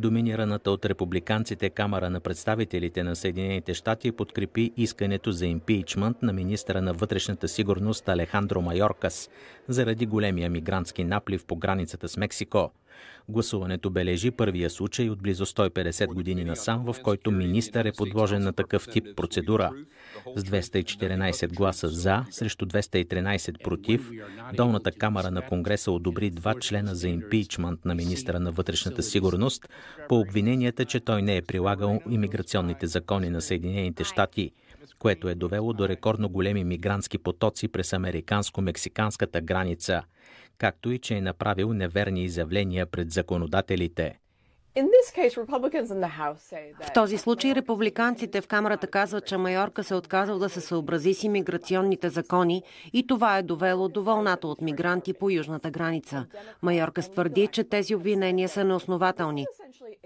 доминираната от републиканците Камара на представителите на Съединените щати подкрепи искането за импичмент на министра на вътрешната сигурност Алехандро Майоркас заради големия мигрантски наплив по границата с Мексико. Гласуването бележи първия случай от близо 150 години насам, в който министър е подложен на такъв тип процедура. С 214 гласа за, срещу 213 против, долната камера на Конгреса одобри два члена за импичмент на министра на вътрешната сигурност по обвиненията, че той не е прилагал имиграционните закони на Съединените щати което е довело до рекордно големи мигрантски потоци през американско-мексиканската граница както и че е направил неверни изявления пред законодателите. В този случай републиканците в Камерата казват, че Майорка се е отказал да се съобрази с имиграционните закони и това е довело до вълната от мигранти по южната граница. Майорка твърди, че тези обвинения са неоснователни.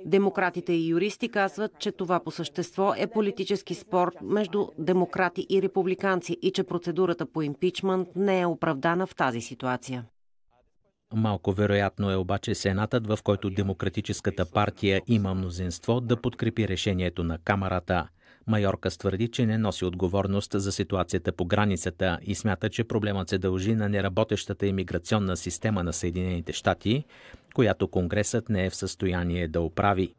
Демократите и юристи казват, че това по същество е политически спор между демократи и републиканци и че процедурата по импичмент не е оправдана в тази ситуация. Малко вероятно е обаче Сенатът, в който Демократическата партия има мнозинство, да подкрепи решението на камерата. Майорка твърди, че не носи отговорност за ситуацията по границата и смята, че проблемът се дължи на неработещата имиграционна система на Съединените щати, която Конгресът не е в състояние да оправи.